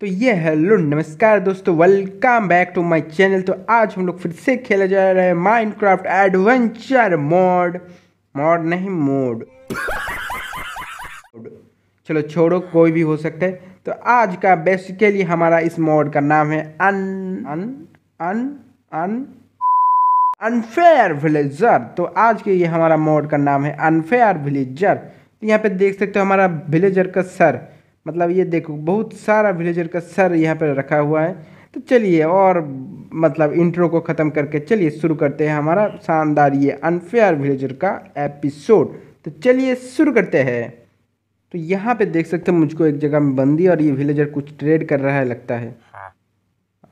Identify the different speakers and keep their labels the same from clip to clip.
Speaker 1: तो ये हेलो नमस्कार दोस्तों welcome back to my channel तो आज हम लोग फिर से खेले जा रहे हैं माइनक्राफ्ट एडवेंचर मोड मोड नहीं मोड चलो छोड़ो कोई भी हो सकता है तो आज का बेसिकली हमारा इस मोड का नाम है अन अन अन अन अनफेयर विलेजर तो आज के ये हमारा मोड का नाम है अनफेयर विलेजर तो यहाँ पे देख सकते हो हमारा विलेजर का सर मतलब ये देखो बहुत सारा विलेजर का सर यहाँ पर रखा हुआ है तो चलिए और मतलब इंट्रो को ख़त्म करके चलिए शुरू करते हैं हमारा शानदार ये अनफेयर विलेजर का एपिसोड तो चलिए शुरू करते हैं तो यहाँ पे देख सकते हैं मुझको एक जगह में बंदी और ये विलेजर कुछ ट्रेड कर रहा है लगता है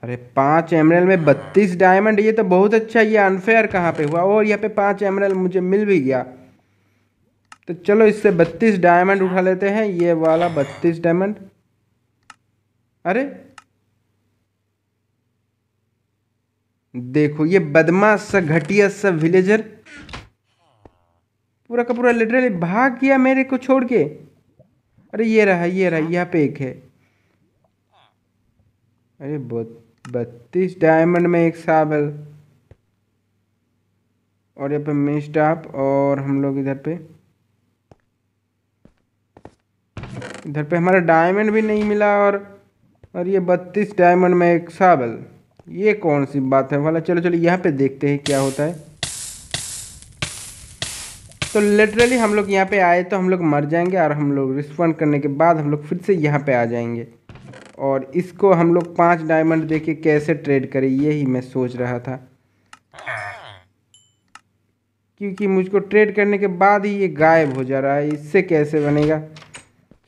Speaker 1: अरे पाँच एमरल में बत्तीस डायमंड ये तो बहुत अच्छा ये अनफेयर कहाँ पे हुआ और यहाँ पे पाँच एमरल मुझे मिल भी गया तो चलो इससे बत्तीस डायमंड उठा लेते हैं ये वाला बत्तीस डायमंड अरे देखो ये बदमाश सा घटिया सा विलेजर पूरा का पूरा लिटरली भाग गया मेरे को छोड़ के अरे ये रहा ये रहा यहाँ पे एक है अरे बत्तीस डायमंड में एक साबल और यहाँ पे आप और हम लोग इधर पे इधर पे हमारा डायमंड भी नहीं मिला और और ये बत्तीस डायमंड में एक साबल ये कौन सी बात है वाला चलो चलो यहाँ पे देखते हैं क्या होता है तो लिटरली हम लोग यहाँ पे आए तो हम लोग मर जाएंगे और हम लोग रिस्पॉन्ड करने के बाद हम लोग फिर से यहाँ पे आ जाएंगे और इसको हम लोग पाँच डायमंड दे के कैसे ट्रेड करें ये ही मैं सोच रहा था क्योंकि मुझको ट्रेड करने के बाद ही ये गायब हो जा रहा है इससे कैसे बनेगा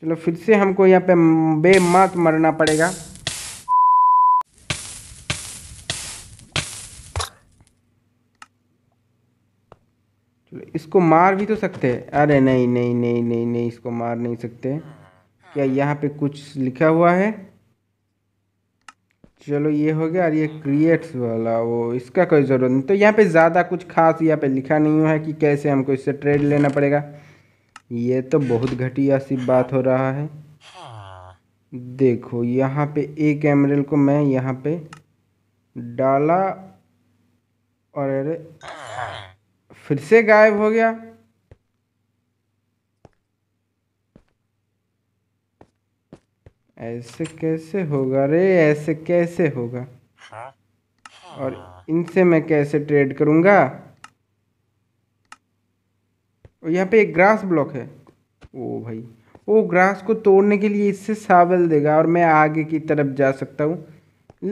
Speaker 1: चलो फिर से हमको यहाँ पे बेमात मरना पड़ेगा चलो इसको मार भी तो सकते हैं अरे नहीं नहीं नहीं नहीं नहीं इसको मार नहीं सकते क्या यहाँ पे कुछ लिखा हुआ है चलो ये हो गया और ये क्रिएट्स वाला वो इसका कोई ज़रूरत नहीं तो यहाँ पे ज़्यादा कुछ खास यहाँ पे लिखा नहीं हुआ है कि कैसे हमको इससे ट्रेड लेना पड़ेगा ये तो बहुत घटिया सी बात हो रहा है देखो यहाँ पे एक एमरल को मैं यहाँ पे डाला और अरे फिर से गायब हो गया ऐसे कैसे होगा रे ऐसे कैसे होगा और इनसे मैं कैसे ट्रेड करूँगा और यहाँ पे एक ग्रास ब्लॉक है ओ भाई वो ग्रास को तोड़ने के लिए इससे सावल देगा और मैं आगे की तरफ जा सकता हूँ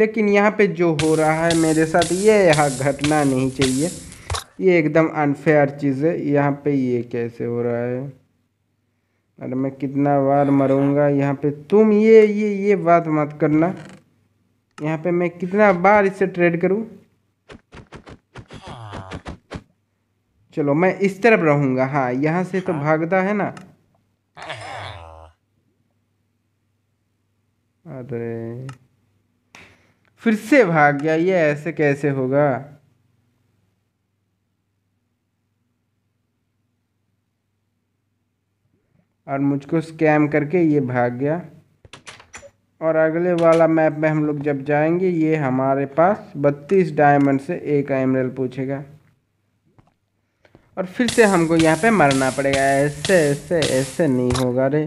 Speaker 1: लेकिन यहाँ पे जो हो रहा है मेरे साथ ये यहाँ घटना नहीं चाहिए ये एकदम अनफेयर चीज़ है यहाँ पे ये कैसे हो रहा है अरे मैं कितना बार मरूँगा यहाँ पे तुम ये ये ये बात मत करना यहाँ पे मैं कितना बार इससे ट्रेड करूँ चलो मैं इस तरफ रहूँगा हाँ यहाँ से तो हाँ। भागता है ना हाँ। अरे फिर से भाग गया ये ऐसे कैसे होगा और मुझको स्कैम करके ये भाग गया और अगले वाला मैप में हम लोग जब जाएंगे ये हमारे पास बत्तीस डायमंड से एक एमरल पूछेगा और फिर से हमको यहाँ पे मरना पड़ेगा ऐसे ऐसे ऐसे नहीं होगा रे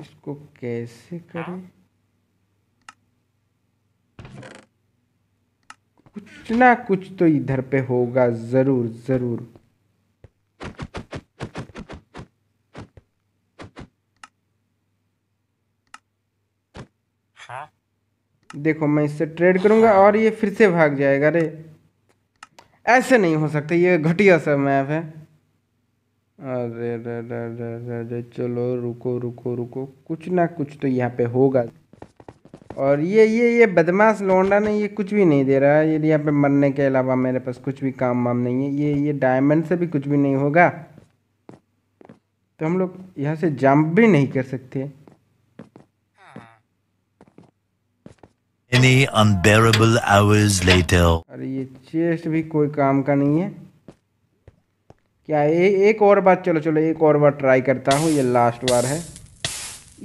Speaker 1: इसको कैसे करें कुछ ना कुछ तो इधर पे होगा ज़रूर ज़रूर हाँ। देखो मैं इससे ट्रेड करूंगा और ये फिर से भाग जाएगा रे ऐसे नहीं हो सकते ये घटिया सा मैप है अरे अरे चलो रुको रुको रुको कुछ ना कुछ तो यहाँ पे होगा और ये ये ये बदमाश लौंडा ने ये कुछ भी नहीं दे रहा है ये यहाँ पे मरने के अलावा मेरे पास कुछ भी काम वाम नहीं है ये ये डायमंड से भी कुछ भी नहीं होगा तो हम लोग यहाँ से जंप भी नहीं कर सकते Many unbearable hours later. अरे ये चेस्ट भी कोई काम का नहीं है क्या ए, एक और बार चलो चलो एक और बार ट्राई करता हूँ ये लास्ट बार है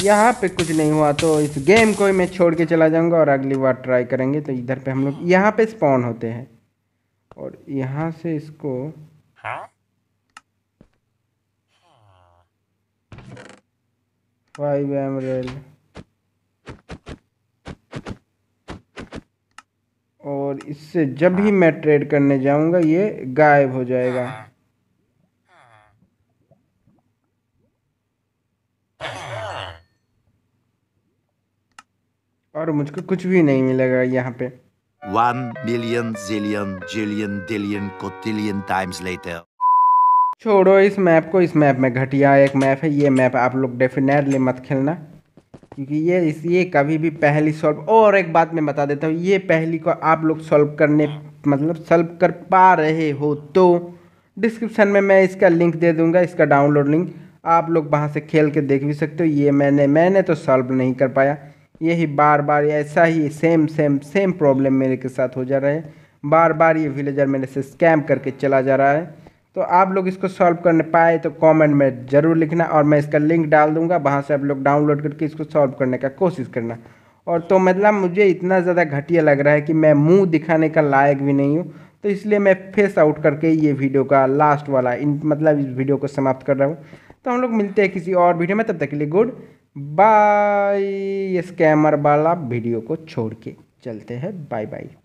Speaker 1: यहाँ पे कुछ नहीं हुआ तो इस गेम को मैं छोड़ के चला जाऊँगा और अगली बार ट्राई करेंगे तो इधर पे हम लोग यहाँ पे स्पॉन होते हैं और यहाँ से इसको फाइव एम रेल इससे जब भी मैं ट्रेड करने जाऊंगा ये गायब हो जाएगा और मुझको कुछ भी नहीं मिलेगा यहाँ पे One million zillion jillion dillion cotillion times later. छोड़ो इस मैप को इस मैप में घटिया एक मैप है ये मैप आप लोग डेफिनेटली मत खेलना क्योंकि ये इस ये कभी भी पहली सॉल्व और एक बात मैं बता देता हूँ ये पहली को आप लोग सॉल्व करने मतलब सॉल्व कर पा रहे हो तो डिस्क्रिप्शन में मैं इसका लिंक दे दूँगा इसका डाउनलोड लिंक आप लोग वहाँ से खेल के देख भी सकते हो ये मैंने मैंने तो सॉल्व नहीं कर पाया यही बार बार ऐसा ही सेम सेम सेम प्रॉब्लम मेरे के साथ हो जा रहा है बार बार ये विलेजर मेरे से स्कैम करके चला जा रहा है तो आप लोग इसको सॉल्व करने पाए तो कमेंट में ज़रूर लिखना और मैं इसका लिंक डाल दूंगा वहाँ से आप लोग डाउनलोड करके इसको सॉल्व करने का कोशिश करना और तो मतलब मुझे इतना ज़्यादा घटिया लग रहा है कि मैं मुंह दिखाने का लायक भी नहीं हूँ तो इसलिए मैं फेस आउट करके ये वीडियो का लास्ट वाला इन मतलब इस वीडियो को समाप्त कर रहा हूँ तो हम लोग मिलते हैं किसी और वीडियो में तब तक के लिए गुड बाय स्कैमर वाला वीडियो को छोड़ के चलते हैं बाय बाय